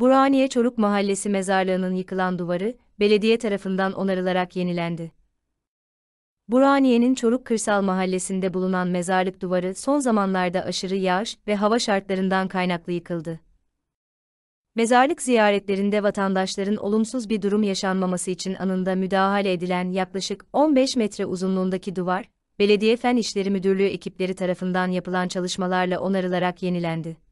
Burhaniye Çoruk Mahallesi mezarlığının yıkılan duvarı, belediye tarafından onarılarak yenilendi. Burhaniye'nin Çoruk Kırsal Mahallesi'nde bulunan mezarlık duvarı son zamanlarda aşırı yağış ve hava şartlarından kaynaklı yıkıldı. Mezarlık ziyaretlerinde vatandaşların olumsuz bir durum yaşanmaması için anında müdahale edilen yaklaşık 15 metre uzunluğundaki duvar, Belediye Fen İşleri Müdürlüğü ekipleri tarafından yapılan çalışmalarla onarılarak yenilendi.